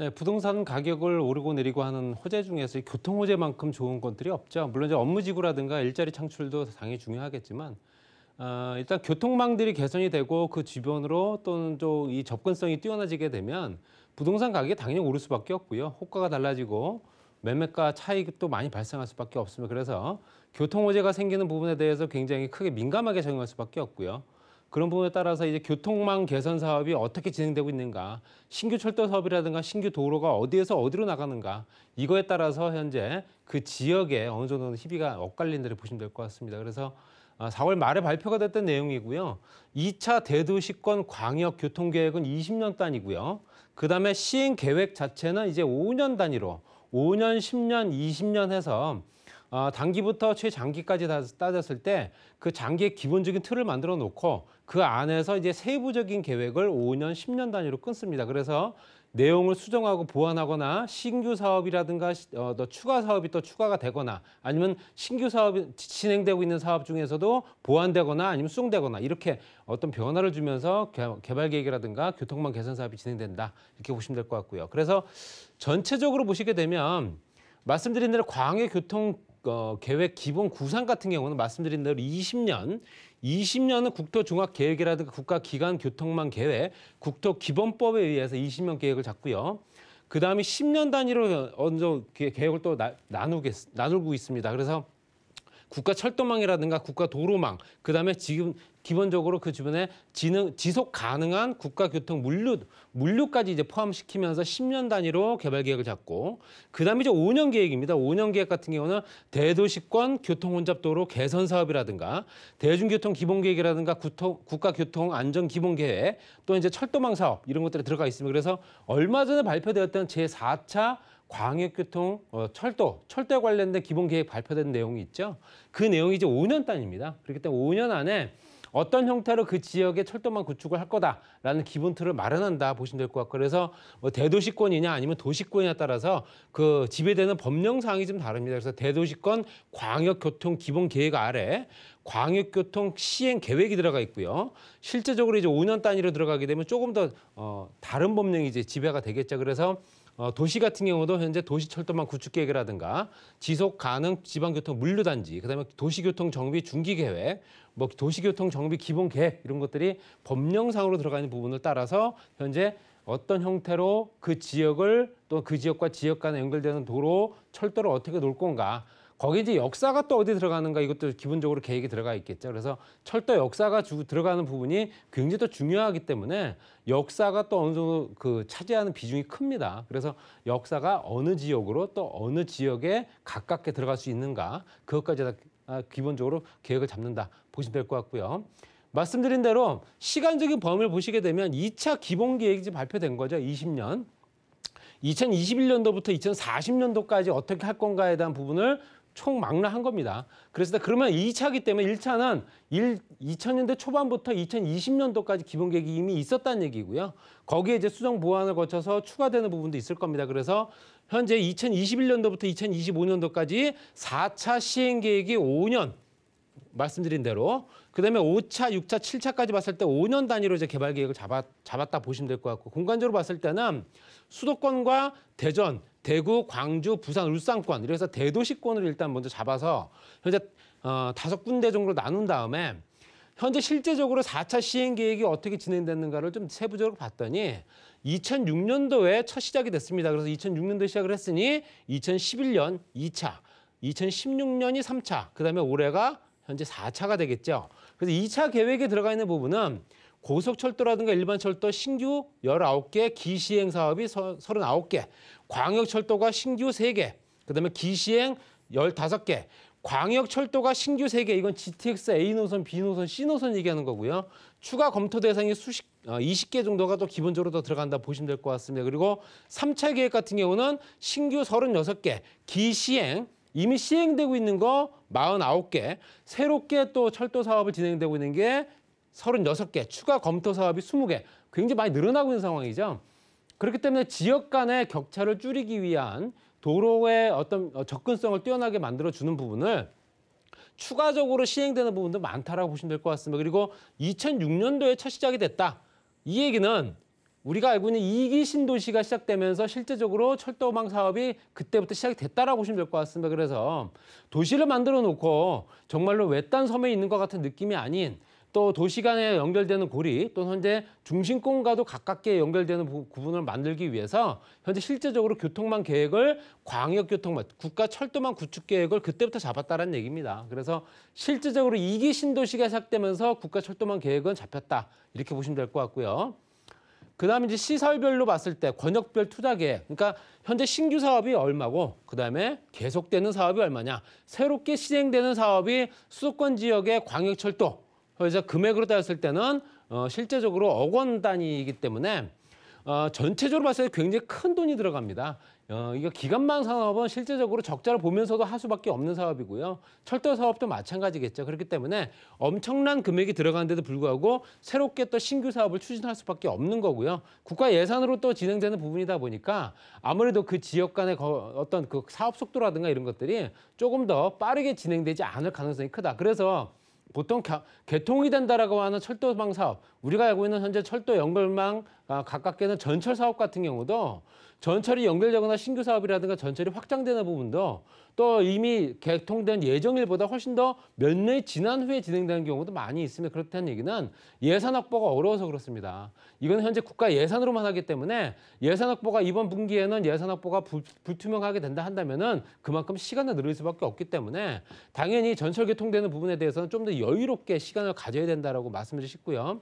네, 부동산 가격을 오르고 내리고 하는 호재 중에서 교통 호재만큼 좋은 것들이 없죠. 물론 이제 업무지구라든가 일자리 창출도 당연히 중요하겠지만 어, 일단 교통망들이 개선이 되고 그 주변으로 또는 또이 접근성이 뛰어나지게 되면 부동산 가격이 당연히 오를 수밖에 없고요. 호가가 달라지고 매매가 차익도 많이 발생할 수밖에 없으면 그래서 교통 호재가 생기는 부분에 대해서 굉장히 크게 민감하게 적용할 수밖에 없고요. 그런 부분에 따라서 이제 교통망 개선 사업이 어떻게 진행되고 있는가, 신규 철도 사업이라든가 신규 도로가 어디에서 어디로 나가는가 이거에 따라서 현재 그 지역에 어느 정도는 희비가 엇갈린 데를 보시면 될 것 같습니다. 그래서 4월 아, 말에 발표가 됐던 내용이고요. 2차 대도시권 광역 교통 계획은 20년 단위고요. 그다음에 시행 계획 자체는 이제 5년 단위로 5년, 10년, 20년 해서 아, 단기부터 최장기까지 따졌을 때 그 장기의 기본적인 틀을 만들어 놓고 그 안에서 이제 세부적인 계획을 5년, 10년 단위로 끊습니다. 그래서 내용을 수정하고 보완하거나 신규 사업이라든가 어, 더 추가 사업이 또 추가가 되거나 아니면 신규 사업이 진행되고 있는 사업 중에서도 보완되거나 아니면 수정되거나 이렇게 어떤 변화를 주면서 개발 계획이라든가 교통망 개선 사업이 진행된다 이렇게 보시면 될 것 같고요. 그래서 전체적으로 보시게 되면 말씀드린 대로 광해교통 어, 계획 기본 구상 같은 경우는 말씀드린 대로 20년, 20년은 국토종합계획이라든가 국가기관 교통망 계획, 국토기본법에 의해서 20년 계획을 잡고요. 그 다음에 10년 단위로 먼저 계획을 또 나, 나누겠, 나누고 있습니다. 그래서 국가 철도망이라든가 국가 도로망, 그 다음에 지금 기본적으로 그 주변에 지능, 지속 가능한 국가 교통 물류 물류까지 이제 포함시키면서 10년 단위로 개발 계획을 잡고 그다음에 이제 5년 계획입니다. 5년 계획 같은 경우는 대도시권 교통 혼잡 도로 개선 사업이라든가 대중교통 기본 계획이라든가 국가 교통 안전 기본 계획 또 이제 철도망 사업 이런 것들이 들어가 있습니다. 그래서 얼마 전에 발표되었던 제4차 광역교통 어, 철도 철도에 관련된 기본 계획 발표된 내용이 있죠. 그 내용이 이제 5년 단입니다. 그렇기 때문에 5년 안에 어떤 형태로 그 지역에 철도만 구축을 할 거다라는 기본 틀을 마련한다 보시면 될 것 같고 그래서 뭐 대도시권이냐 아니면 도시권이냐 따라서 그 지배되는 법령 상항이좀 다릅니다. 그래서 대도시권 광역교통 기본 계획 아래 광역교통 시행 계획이 들어가 있고요. 실제적으로 이제 5년 단위로 들어가게 되면 조금 더 어, 다른 법령이 이제 지배가 되겠죠. 그래서 어, 도시 같은 경우도 현재 도시철도망 구축 계획이라든가 지속 가능 지방교통 물류단지, 그다음에 도시교통 정비 중기 계획, 뭐 도시교통 정비 기본 계획 이런 것들이 법령상으로 들어가 있는 부분을 따라서 현재 어떤 형태로 그 지역을 또 그 지역과 지역 간에 연결되는 도로, 철도를 어떻게 놓을 건가 거기 이제 역사가 또 어디 들어가는가 이것도 기본적으로 계획이 들어가 있겠죠. 그래서 철도 역사가 주, 들어가는 부분이 굉장히 또 중요하기 때문에 역사가 또 어느 정도 그 차지하는 비중이 큽니다. 그래서 역사가 어느 지역으로 또 어느 지역에 가깝게 들어갈 수 있는가 그것까지 다 아, 기본적으로 계획을 잡는다 보시면 될 것 같고요. 말씀드린 대로 시간적인 범위를 보시게 되면 2차 기본 계획이 발표된 거죠. 20년. 2021년도부터 2040년도까지 어떻게 할 건가에 대한 부분을 총망라한 겁니다. 그래서 그러면 2차기 때문에 1차는 1, 2000년대 초반부터 2020년도까지 기본 계획이 이미 있었다는 얘기고요. 거기에 이제 수정 보완을 거쳐서 추가되는 부분도 있을 겁니다. 그래서 현재 2021년도부터 2025년도까지 4차 시행 계획이 5년 말씀드린 대로 그다음에 5차, 6차, 7차까지 봤을 때 5년 단위로 이제 개발 계획을 잡아 잡았다 보시면 될 것 같고 공간적으로 봤을 때는 수도권과 대전 대구, 광주, 부산, 울산권 이래서 대도시권을 일단 먼저 잡아서 현재 어, 다섯 군데 정도로 나눈 다음에 현재 실제적으로 4차 시행 계획이 어떻게 진행됐는가를 좀 세부적으로 봤더니 2006년도에 첫 시작이 됐습니다. 그래서 2006년도에 시작을 했으니 2011년 2차, 2016년이 3차, 그다음에 올해가 현재 4차가 되겠죠. 그래서 2차 계획에 들어가 있는 부분은 고속철도라든가 일반철도 신규 19개, 기시행 사업이 39개, 광역철도가 신규 3개, 그다음에 기시행 15개, 광역철도가 신규 3개, 이건 GTX A 노선, B 노선, C 노선 얘기하는 거고요. 추가 검토 대상이 수십, 20개 어, 정도가 또 기본적으로 더 들어간다 보시면 될 것 같습니다. 그리고 3차 계획 같은 경우는 신규 36개, 기시행, 이미 시행되고 있는 거 49개, 새롭게 또 철도 사업을 진행되고 있는 게 삼십여섯 개 추가 검토 사업이 스무 개 굉장히 많이 늘어나고 있는 상황이죠. 그렇기 때문에 지역 간의 격차를 줄이기 위한 도로의 어떤 어, 접근성을 뛰어나게 만들어주는 부분을 추가적으로 시행되는 부분도 많다라고 보시면 될 것 같습니다. 그리고 2006년도에 첫 시작이 됐다. 이 얘기는 우리가 알고 있는 이기 신도시가 시작되면서 실제적으로 철도망 사업이 그때부터 시작이 됐다라고 보시면 될 것 같습니다. 그래서 도시를 만들어 놓고 정말로 외딴 섬에 있는 것 같은 느낌이 아닌 또 도시 간에 연결되는 고리 또는 현재 중심권과도 가깝게 연결되는 부분을 만들기 위해서 현재 실제적으로 교통망 계획을 광역교통망, 뭐 국가 철도망 구축 계획을 그때부터 잡았다는 얘기입니다. 그래서 실제적으로 이기 신도시가 시작되면서 국가 철도망 계획은 잡혔다. 이렇게 보시면 될 것 같고요. 그다음에 이제 시설별로 봤을 때 권역별 투자 계획. 그러니까 현재 신규 사업이 얼마고 그다음에 계속되는 사업이 얼마냐. 새롭게 시행되는 사업이 수도권 지역의 광역철도 그래서 금액으로 따졌을 때는 어, 실제적으로 억원 단위이기 때문에 어, 전체적으로 봤을 때 굉장히 큰 돈이 들어갑니다. 어, 이거 기간망 산업은 실제적으로 적자를 보면서도 할수밖에 없는 사업이고요. 철도 사업도 마찬가지겠죠. 그렇기 때문에 엄청난 금액이 들어가는데도 불구하고 새롭게 또 신규 사업을 추진할 수밖에 없는 거고요. 국가 예산으로 또 진행되는 부분이다 보니까 아무래도 그 지역 간의 거, 어떤 그 사업 속도라든가 이런 것들이 조금 더 빠르게 진행되지 않을 가능성이 크다. 그래서 보통 개통이 된다라고 하는 철도망 사업, 우리가 알고 있는 현재 철도 연결망 아, 가깝게는 전철 사업 같은 경우도 전철이 연결되거나 신규 사업이라든가 전철이 확장되는 부분도 또 이미 개통된 예정일보다 훨씬 더 몇 년이 지난 후에 진행되는 경우도 많이 있으면 그렇다는 얘기는 예산 확보가 어려워서 그렇습니다. 이건 현재 국가 예산으로만 하기 때문에 예산 확보가 이번 분기에는 예산 확보가 부, 불투명하게 된다 한다면은 그만큼 시간을 늘릴 수밖에 없기 때문에 당연히 전철 개통되는 부분에 대해서는 좀 더 여유롭게 시간을 가져야 된다라고 말씀을 주셨고요.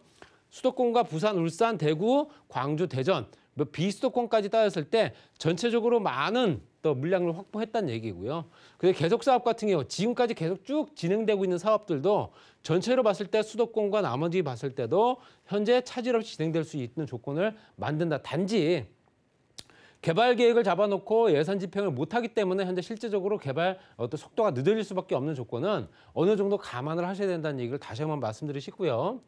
수도권과 부산, 울산, 대구, 광주, 대전 뭐 비수도권까지 따졌을 때 전체적으로 많은 또 물량을 확보했다는 얘기고요. 그리고 계속 사업 같은 경우 지금까지 계속 쭉 진행되고 있는 사업들도 전체로 봤을 때 수도권과 나머지 봤을 때도 현재 차질 없이 진행될 수 있는 조건을 만든다. 단지 개발 계획을 잡아놓고 예산 집행을 못하기 때문에 현재 실제적으로 개발 어떤 속도가 늦어질 수밖에 없는 조건은 어느 정도 감안을 하셔야 된다는 얘기를 다시 한번 말씀드리시고요.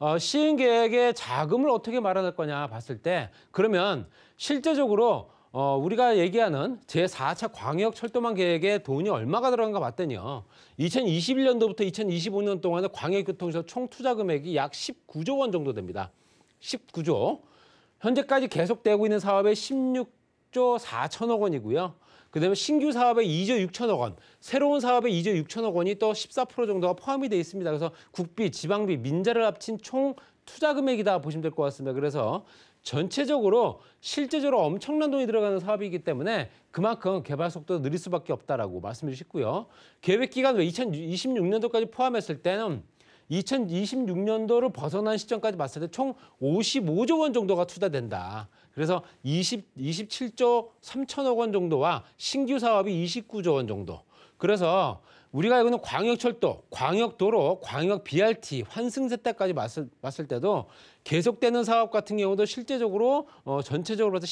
어, 시행 계획에 자금을 어떻게 마련할 거냐 봤을 때 그러면 실제적으로 어, 우리가 얘기하는 제4차 광역 철도망 계획에 돈이 얼마가 들어간가 봤더니요. 2021년도부터 2025년 동안에 광역교통시설 총 투자 금액이 약 19조 원 정도 됩니다. 19조. 현재까지 계속되고 있는 사업에 16조 4천억 원이고요. 그다음에 신규 사업에 2조 6천억 원, 새로운 사업에 2조 6천억 원이 또 14% 정도가 포함이 돼 있습니다. 그래서 국비, 지방비, 민자를 합친 총 투자 금액이다 보시면 될 것 같습니다. 그래서 전체적으로 실제적으로 엄청난 돈이 들어가는 사업이기 때문에 그만큼 개발 속도도 느릴 수밖에 없다라고 말씀해 주셨고요. 계획 기간 외 2026년도까지 포함했을 때는 2026년도를 벗어난 시점까지 봤을 때 총 55조 원 정도가 투자된다. 그래서 20, 27조 3천억 원 정도와 신규 사업이 29조 원 정도. 그래서 우리가 알고는 광역철도, 광역도로, 광역 BRT, 환승세대까지 봤을, 봤을 때도 계속되는 사업 같은 경우도 실제적으로 어, 전체적으로 봐서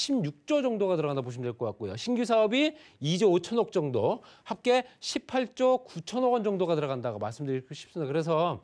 16조 정도가 들어간다 보시면 될 것 같고요. 신규 사업이 2조 5천억 정도, 합계 18조 9천억 원 정도가 들어간다고 말씀드리고 싶습니다. 그래서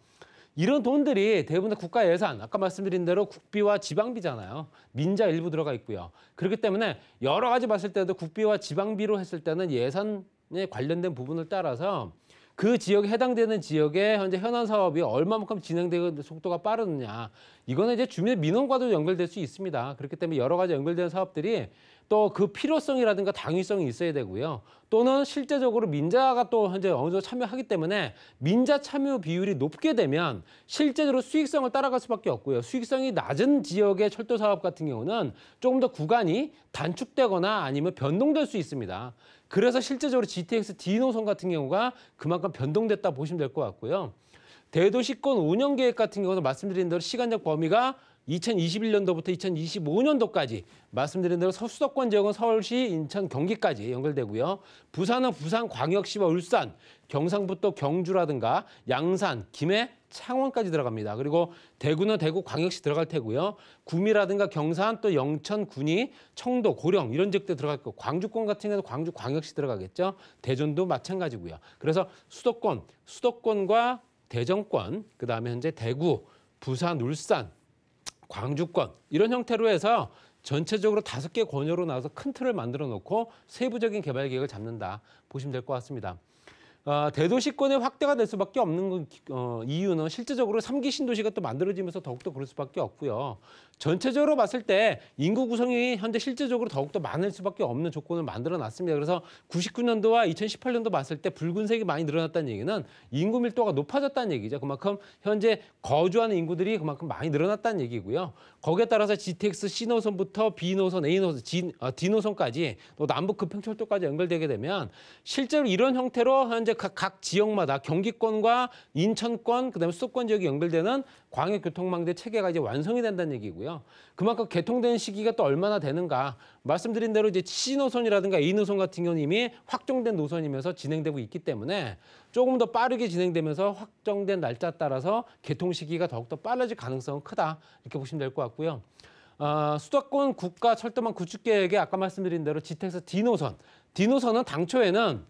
이런 돈들이 대부분 다 국가 예산, 아까 말씀드린 대로 국비와 지방비잖아요. 민자 일부 들어가 있고요. 그렇기 때문에 여러 가지 봤을 때도 국비와 지방비로 했을 때는 예산에 관련된 부분을 따라서 그 지역에 해당되는 지역에 현재 현안 사업이 얼마만큼 진행되는 속도가 빠르느냐. 이거는 이제 주민의 민원과도 연결될 수 있습니다. 그렇기 때문에 여러 가지 연결된 사업들이 또 그 필요성이라든가 당위성이 있어야 되고요. 또는 실제적으로 민자가 또 현재 어느 정도 참여하기 때문에 민자 참여 비율이 높게 되면 실제적으로 수익성을 따라갈 수밖에 없고요. 수익성이 낮은 지역의 철도 사업 같은 경우는 조금 더 구간이 단축되거나 아니면 변동될 수 있습니다. 그래서 실제적으로 GTX D 노선 같은 경우가 그만큼 변동됐다 보시면 될 것 같고요. 대도시권 운영 계획 같은 경우도 말씀드린 대로 시간적 범위가 2021년도부터 2025년도까지 말씀드린 대로 서 수도권 지역은 서울시, 인천, 경기까지 연결되고요. 부산은 부산, 광역시와 울산, 경상북도 경주라든가 양산, 김해, 창원까지 들어갑니다. 그리고 대구는 대구 광역시 들어갈 테고요. 구미라든가 경산 또 영천 군이 청도 고령 이런 지역들 들어갈 거고 광주권 같은 경우는 광주 광역시 들어가겠죠. 대전도 마찬가지고요. 그래서 수도권, 수도권과 대전권 그다음에 현재 대구, 부산, 울산 광주권 이런 형태로 해서 전체적으로 다섯 개 권역으로 나와서큰 틀을 만들어 놓고 세부적인 개발 계획을 잡는다 보시면 될 것 같습니다. 어, 대도시권의 확대가 될 수밖에 없는 어, 이유는 실제적으로 삼기 신도시가 또 만들어지면서 더욱더 그럴 수밖에 없고요. 전체적으로 봤을 때 인구 구성이 현재 실제적으로 더욱더 많을 수밖에 없는 조건을 만들어 놨습니다. 그래서 99년도와 2018년도 봤을 때 붉은색이 많이 늘어났다는 얘기는 인구 밀도가 높아졌다는 얘기죠. 그만큼 현재 거주하는 인구들이 그만큼 많이 늘어났다는 얘기고요. 거기에 따라서 GTX C 노선부터 B 노선, A 노선, G, 어, D 노선까지 또 남북 급행철도까지 연결되게 되면 실제로 이런 형태로 현재 이제 각, 각 지역마다 경기권과 인천권 그다음에 수도권 지역이 연결되는 광역교통망대 체계가 이제 완성이 된다는 얘기고요. 그만큼 개통된 시기가 또 얼마나 되는가. 말씀드린 대로 이제 C 노선이라든가 A 노선 같은 경우는 이미 확정된 노선이면서 진행되고 있기 때문에 조금 더 빠르게 진행되면서 확정된 날짜 따라서 개통 시기가 더욱더 빨라질 가능성은 크다. 이렇게 보시면 될 것 같고요. 어, 수도권 국가 철도망 구축 계획에 아까 말씀드린 대로 지 t x D 노선, D 노선은 당초에는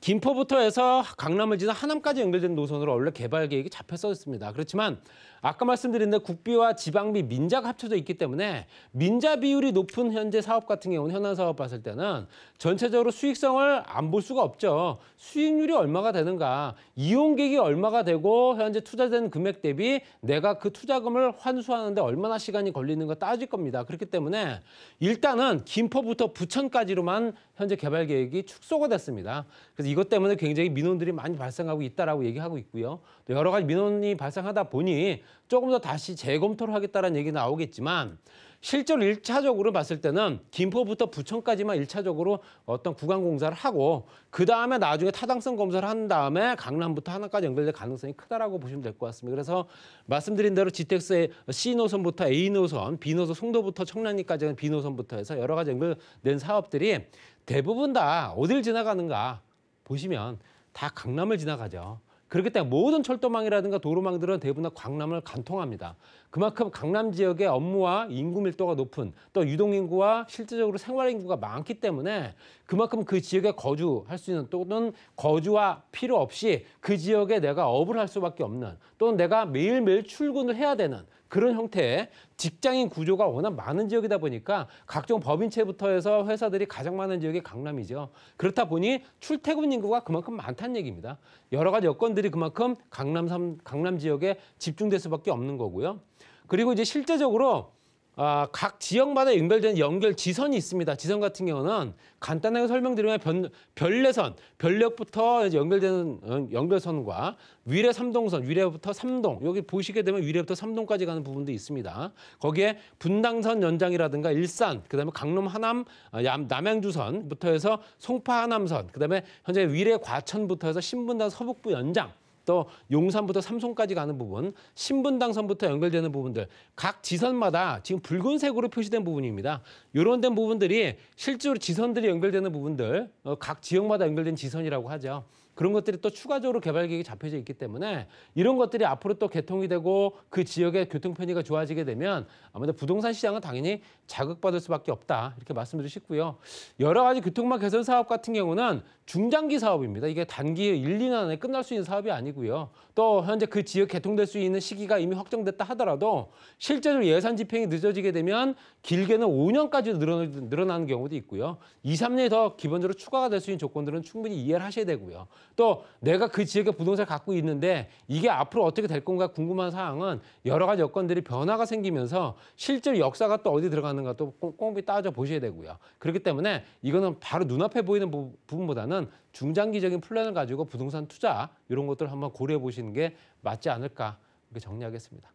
김포부터 해서 강남을 지나 하남까지 연결된 노선으로 원래 개발 계획이 잡혀 있었습니다. 그렇지만 아까 말씀드린 대 국비와 지방비 민자가 합쳐져 있기 때문에 민자 비율이 높은 현재 사업 같은 경우는 현안 사업 봤을 때는 전체적으로 수익성을 안 볼 수가 없죠. 수익률이 얼마가 되는가, 이용객이 얼마가 되고 현재 투자된 금액 대비 내가 그 투자금을 환수하는데 얼마나 시간이 걸리는가 따질 겁니다. 그렇기 때문에 일단은 김포부터 부천까지로만 현재 개발 계획이 축소가 됐습니다. 그래서 이것 때문에 굉장히 민원들이 많이 발생하고 있다라고 얘기하고 있고요. 여러 가지 민원이 발생하다 보니 조금 더 다시 재검토를 하겠다는 얘기 나오겠지만 실제로 일차적으로 봤을 때는 김포부터 부천까지만 일차적으로 어떤 구간 공사를 하고 그 다음에 나중에 타당성 검사를 한 다음에 강남부터 하나까지 연결될 가능성이 크다라고 보시면 될 것 같습니다. 그래서 말씀드린 대로 GTX의 C 노선부터 A 노선, B 노선, 송도부터 청량리까지는 B 노선부터 해서 여러 가지 연결된 사업들이 대부분 다 어딜 지나가는가 보시면 다 강남을 지나가죠. 그렇기 때문에 모든 철도망이라든가 도로망들은 대부분 다 강남을 관통합니다. 그만큼 강남 지역의 업무와 인구 밀도가 높은 또 유동인구와 실제적으로 생활인구가 많기 때문에 그만큼 그 지역에 거주할 수 있는 또는 거주와 필요 없이 그 지역에 내가 업을 할 수밖에 없는 또는 내가 매일매일 출근을 해야 되는 그런 형태의 직장인 구조가 워낙 많은 지역이다 보니까 각종 법인체부터 해서 회사들이 가장 많은 지역이 강남이죠. 그렇다 보니 출퇴근 인구가 그만큼 많다는 얘기입니다. 여러 가지 여건들이 그만큼 강남, 강남 지역에 집중될 수밖에 없는 거고요. 그리고 이제 실제적으로 아, 각 지역마다 연결된 연결 지선이 있습니다. 지선 같은 경우는 간단하게 설명드리면 변, 별내선, 별내부터 연결되는 연결선과 위례 삼동선 위례부터 삼동 여기 보시게 되면 위례부터 삼동까지 가는 부분도 있습니다. 거기에 분당선 연장이라든가 일산, 그다음에 강남 하남 아, 남양주선부터 해서 송파 하남선, 그다음에 현재 위례 과천부터 해서 신분당 서북부 연장 또 용산부터 삼성까지 가는 부분, 신분 당선부터 연결되는 부분들 각 지선마다 지금 붉은색으로 표시된 부분입니다. 이런 된 부분들이 실제로 지선들이 연결되는 부분들 어, 각 지역마다 연결된 지선이라고 하죠. 그런 것들이 또 추가적으로 개발 계획이 잡혀져 있기 때문에 이런 것들이 앞으로 또 개통이 되고 그 지역의 교통 편의가 좋아지게 되면 아무래도 부동산 시장은 당연히 자극받을 수밖에 없다 이렇게 말씀드리고 싶고요. 여러 가지 교통망 개선 사업 같은 경우는 중장기 사업입니다. 이게 단기 1, 2년 안에 끝날 수 있는 사업이 아니고요. 또 현재 그 지역 개통될 수 있는 시기가 이미 확정됐다 하더라도 실제로 예산 집행이 늦어지게 되면 길게는 5년까지 늘어나는 경우도 있고요. 2, 3년이 더 기본적으로 추가가 될 수 있는 조건들은 충분히 이해를 하셔야 되고요. 또 내가 그지역에 부동산을 갖고 있는데 이게 앞으로 어떻게 될 건가 궁금한 사항은 여러 가지 여건들이 변화가 생기면서 실제 역사가 또 어디 들어가는가 또 꼼꼼히 따져 보셔야 되고요. 그렇기 때문에 이거는 바로 눈앞에 보이는 부분보다는 중장기적인 플랜을 가지고 부동산 투자 이런 것들을 한번 고려해 보시는 게 맞지 않을까 이렇게 정리하겠습니다.